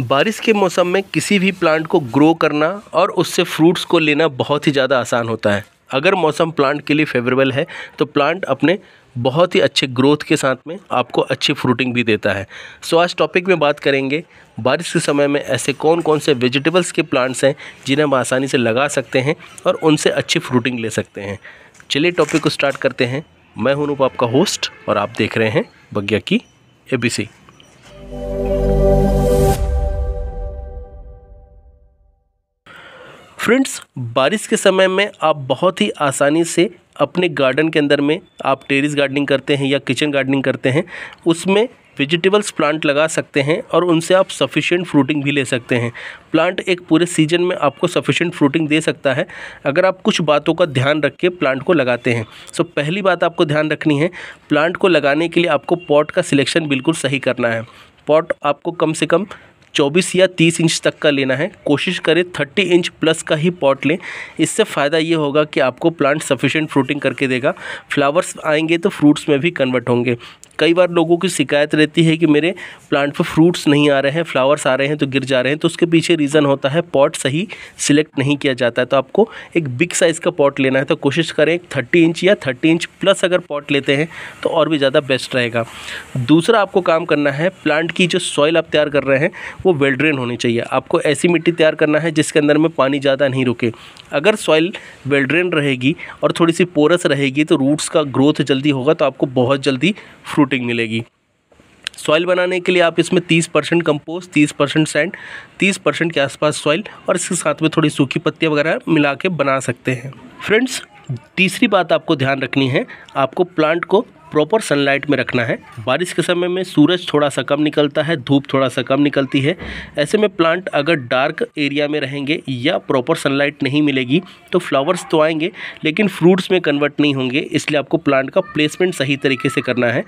बारिश के मौसम में किसी भी प्लांट को ग्रो करना और उससे फ्रूट्स को लेना बहुत ही ज़्यादा आसान होता है अगर मौसम प्लांट के लिए फेवरेबल है तो प्लांट अपने बहुत ही अच्छे ग्रोथ के साथ में आपको अच्छी फ्रूटिंग भी देता है सो आज टॉपिक में बात करेंगे बारिश के समय में ऐसे कौन कौन से वेजिटेबल्स के प्लांट्स हैं जिन्हें हम आसानी से लगा सकते हैं और उनसे अच्छी फ्रूटिंग ले सकते हैं चलिए टॉपिक को स्टार्ट करते हैं मैं हूं आपका होस्ट और आप देख रहे हैं बग्या की एबीसी फ्रेंड्स बारिश के समय में आप बहुत ही आसानी से अपने गार्डन के अंदर में आप टेरिस गार्डनिंग करते हैं या किचन गार्डनिंग करते हैं उसमें वेजिटेबल्स प्लांट लगा सकते हैं और उनसे आप सफिशेंट फ्रूटिंग भी ले सकते हैं प्लांट एक पूरे सीजन में आपको सफिशिएंट फ्रूटिंग दे सकता है अगर आप कुछ बातों का ध्यान रख के प्लांट को लगाते हैं सो तो so, पहली बात आपको ध्यान रखनी है प्लांट को लगाने के लिए आपको पॉट का सिलेक्शन बिल्कुल सही करना है पॉट आपको कम से कम चौबीस या तीस इंच तक का लेना है कोशिश करें थर्टी इंच प्लस का ही पॉट लें इससे फ़ायदा ये होगा कि आपको प्लांट सफिशेंट फ्रूटिंग करके देगा फ्लावर्स आएंगे तो फ्रूट्स में भी कन्वर्ट होंगे कई बार लोगों की शिकायत रहती है कि मेरे प्लांट पर फ्रूट्स नहीं आ रहे हैं फ्लावर्स आ रहे हैं तो गिर जा रहे हैं तो उसके पीछे रीज़न होता है पॉट सही सिलेक्ट नहीं किया जाता है तो आपको एक बिग साइज़ का पॉट लेना है तो कोशिश करें थर्टी इंच या थर्टी इंच प्लस अगर पॉट लेते हैं तो और भी ज़्यादा बेस्ट रहेगा दूसरा आपको काम करना है प्लांट की जो सॉइल आप तैयार कर रहे हैं वो वेल्ड्रेन होनी चाहिए आपको ऐसी मिट्टी तैयार करना है जिसके अंदर में पानी ज़्यादा नहीं रुके अगर सॉइल वेल्ड्रेन रहेगी और थोड़ी सी पोरस रहेगी तो रूट्स का ग्रोथ जल्दी होगा तो आपको बहुत जल्दी फ्रूट फ्रूटिंग मिलेगी सॉइल बनाने के लिए आप इसमें 30 परसेंट कम्पोस्ट तीस परसेंट सैंड तीस परसेंट के आसपास सॉइल और इसके साथ में थोड़ी सूखी पत्तियाँ वगैरह मिला के बना सकते हैं फ्रेंड्स तीसरी बात आपको ध्यान रखनी है आपको प्लांट को प्रॉपर सनलाइट में रखना है बारिश के समय में सूरज थोड़ा सा कम निकलता है धूप थोड़ा सा कम निकलती है ऐसे में प्लांट अगर डार्क एरिया में रहेंगे या प्रॉपर सनलाइट नहीं मिलेगी तो फ्लावर्स तो आएंगे लेकिन फ्रूट्स में कन्वर्ट नहीं होंगे इसलिए आपको प्लांट का प्लेसमेंट सही तरीके से करना है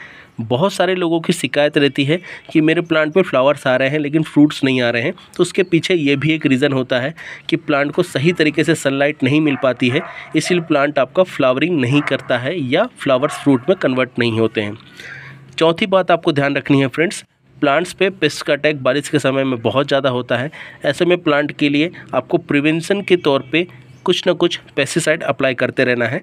बहुत सारे लोगों की शिकायत रहती है कि मेरे प्लांट पर फ्लावर्स आ रहे हैं लेकिन फ्रूट्स नहीं आ रहे हैं तो उसके पीछे ये भी एक रीज़न होता है कि प्लांट को सही तरीके से सनलाइट नहीं मिल पाती है इसलिए प्लांट आपका फ्लावरिंग नहीं करता है या फ्लावर्स फ्रूट में कन्वर्ट नहीं होते हैं चौथी बात आपको ध्यान रखनी है फ्रेंड्स प्लांट्स पे पेस्ट का अटैक बारिश के समय में बहुत ज़्यादा होता है ऐसे में प्लांट के लिए आपको प्रिवेंशन के तौर पे कुछ ना कुछ पेस्टिसाइड अप्लाई करते रहना है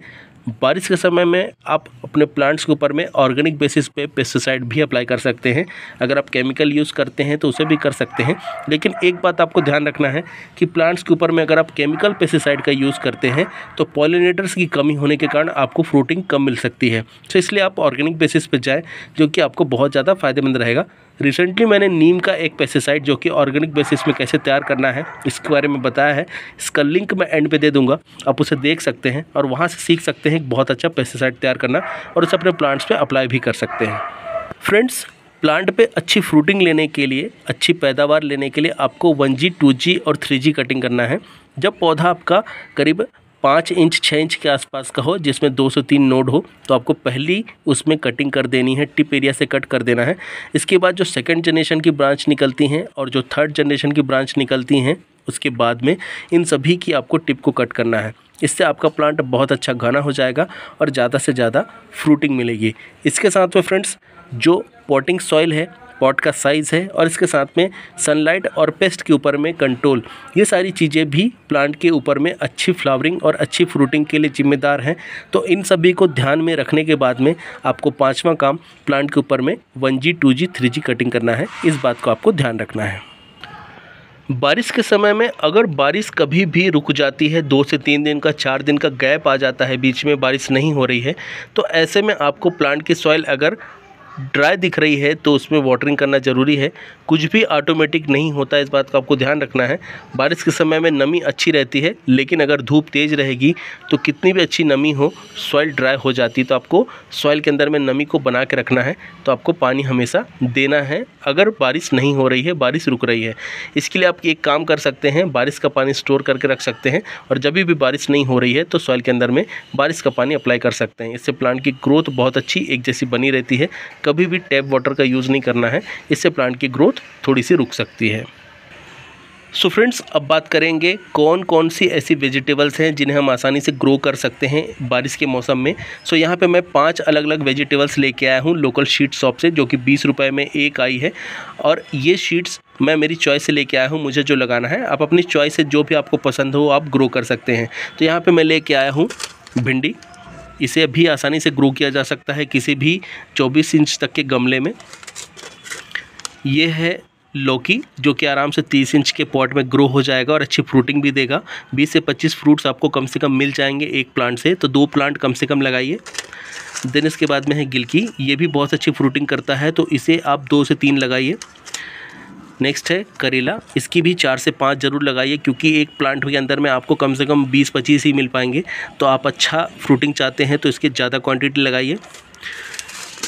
बारिश के समय में आप अपने प्लांट्स के ऊपर में ऑर्गेनिक बेसिस पे पेस्टिसाइड भी अप्लाई कर सकते हैं अगर आप केमिकल यूज़ करते हैं तो उसे भी कर सकते हैं लेकिन एक बात आपको ध्यान रखना है कि प्लांट्स के ऊपर में अगर आप केमिकल पेस्टिसाइड का यूज़ करते हैं तो पॉलिनेटर्स की कमी होने के कारण आपको फ्रूटिंग कम मिल सकती है तो इसलिए आप ऑर्गेनिक बेसिस पर जाएँ जो कि आपको बहुत ज़्यादा फ़ायदेमंद रहेगा रिसेंटली मैंने नीम का एक पेस्टिसाइड जो कि ऑर्गेनिक बेसिस में कैसे तैयार करना है इसके बारे में बताया है इसका लिंक मैं एंड पे दे दूंगा आप उसे देख सकते हैं और वहाँ से सीख सकते हैं बहुत अच्छा पेस्टिसाइड तैयार करना और उसे अपने प्लांट्स पर अप्लाई भी कर सकते हैं फ्रेंड्स प्लांट पे अच्छी फ्रूटिंग लेने के लिए अच्छी पैदावार लेने के लिए आपको वन जी टू जी और थ्री जी कटिंग करना है जब पौधा आपका करीब पाँच इंच छः इंच के आसपास का हो जिसमें दो से तीन नोड हो तो आपको पहली उसमें कटिंग कर देनी है टिप एरिया से कट कर देना है इसके बाद जो सेकेंड जनरेशन की ब्रांच निकलती हैं और जो थर्ड जनरेशन की ब्रांच निकलती हैं उसके बाद में इन सभी की आपको टिप को कट करना है इससे आपका प्लांट बहुत अच्छा घना हो जाएगा और ज़्यादा से ज़्यादा फ्रूटिंग मिलेगी इसके साथ में फ्रेंड्स जो पॉटिंग सॉइल है पॉट का साइज़ है और इसके साथ में सनलाइट और पेस्ट के ऊपर में कंट्रोल ये सारी चीज़ें भी प्लांट के ऊपर में अच्छी फ्लावरिंग और अच्छी फ्रूटिंग के लिए जिम्मेदार हैं तो इन सभी को ध्यान में रखने के बाद में आपको पाँचवा काम प्लांट के ऊपर में one G two G three G cutting करना है इस बात को आपको ध्यान रखना है बारिश के समय में अगर बारिश कभी भी रुक जाती है दो से तीन दिन का चार दिन का गैप आ जाता है बीच में बारिश नहीं हो रही है तो ऐसे में आपको प्लांट की सॉइल अगर ड्राई दिख रही है तो उसमें वाटरिंग करना ज़रूरी है कुछ भी ऑटोमेटिक नहीं होता इस बात का आपको ध्यान रखना है बारिश के समय में नमी अच्छी रहती है लेकिन अगर धूप तेज़ रहेगी तो कितनी भी अच्छी नमी हो सॉइल ड्राई हो जाती तो आपको सॉइल के अंदर में नमी को बना के रखना है तो आपको पानी हमेशा देना है अगर बारिश नहीं हो रही है बारिश रुक रही है इसके लिए आप एक काम कर सकते हैं बारिश का पानी स्टोर करके रख सकते हैं और जब भी बारिश नहीं हो रही है तो सॉइल के अंदर में बारिश का पानी अप्लाई कर सकते हैं इससे प्लांट की ग्रोथ बहुत अच्छी एक जैसी बनी रहती है कभी भी टैप वाटर का यूज़ नहीं करना है इससे प्लांट की ग्रोथ ग्रोथ थोड़ी सी रुक सकती है सो so फ्रेंड्स अब बात करेंगे कौन कौन सी ऐसी वेजिटेबल्स हैं जिन्हें हम आसानी से ग्रो कर सकते हैं बारिश के मौसम में सो so यहाँ पे मैं पांच अलग अलग वेजिटेबल्स लेके आया हूँ लोकल शीट शॉप से जो कि बीस रुपये में एक आई है और ये शीट्स मैं मेरी चॉइस से लेके आया हूँ मुझे जो लगाना है आप अपनी चॉइस से जो भी आपको पसंद हो आप ग्रो कर सकते हैं तो यहाँ पर मैं ले आया हूँ भिंडी इसे भी आसानी से ग्रो किया जा सकता है किसी भी चौबीस इंच तक के गमले में ये है लौकी जो कि आराम से तीस इंच के पॉट में ग्रो हो जाएगा और अच्छी फ्रूटिंग भी देगा बीस से पच्चीस फ्रूट्स आपको कम से कम मिल जाएंगे एक प्लांट से तो दो प्लांट कम से कम लगाइए देन इसके बाद में है गिलकी ये भी बहुत अच्छी फ्रूटिंग करता है तो इसे आप दो से तीन लगाइए नेक्स्ट है करेला इसकी भी चार से पाँच जरूर लगाइए क्योंकि एक प्लांट के अंदर में आपको कम से कम बीस पच्चीस ही मिल पाएंगे तो आप अच्छा फ्रूटिंग चाहते हैं तो इसके ज़्यादा क्वान्टिटी लगाइए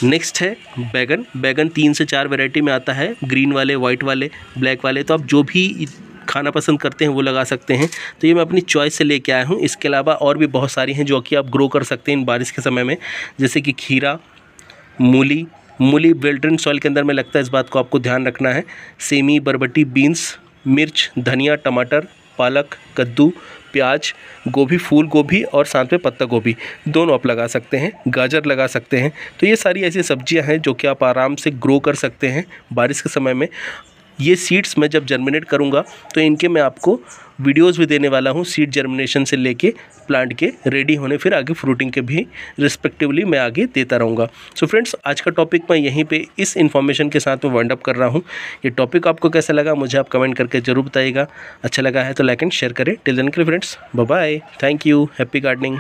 नेक्स्ट है बैगन बैगन तीन से चार वेराइटी में आता है ग्रीन वाले वाइट वाले ब्लैक वाले तो आप जो भी खाना पसंद करते हैं वो लगा सकते हैं तो ये मैं अपनी चॉइस से लेके आया हूँ इसके अलावा और भी बहुत सारी हैं जो कि आप ग्रो कर सकते हैं इन बारिश के समय में जैसे कि खीरा मूली मूली वेल्ट्रेन सॉइल के अंदर में लगता है इस बात को आपको ध्यान रखना है सेमी बरबटी बीन्स मिर्च धनिया टमाटर पालक कद्दू प्याज गोभी फूल गोभी और साथ में पत्ता गोभी दोनों आप लगा सकते हैं गाजर लगा सकते हैं तो ये सारी ऐसी सब्जियां हैं जो कि आप आराम से ग्रो कर सकते हैं बारिश के समय में ये सीड्स मैं जब जर्मिनेट करूँगा तो इनके मैं आपको वीडियोज़ भी देने वाला हूँ सीड जर्मिनेशन से लेके प्लांट के रेडी होने फिर आगे फ्रूटिंग के भी रिस्पेक्टिवली मैं आगे देता रहूँगा सो so फ्रेंड्स आज का टॉपिक मैं यहीं पे इस इन्फॉर्मेशन के साथ मैं वाइंड अप कर रहा हूँ ये टॉपिक आपको कैसा लगा मुझे आप कमेंट करके ज़रूर बताइएगा अच्छा लगा है तो लाइक एंड शेयर करें टिल दिन के friends bye thank you happy gardening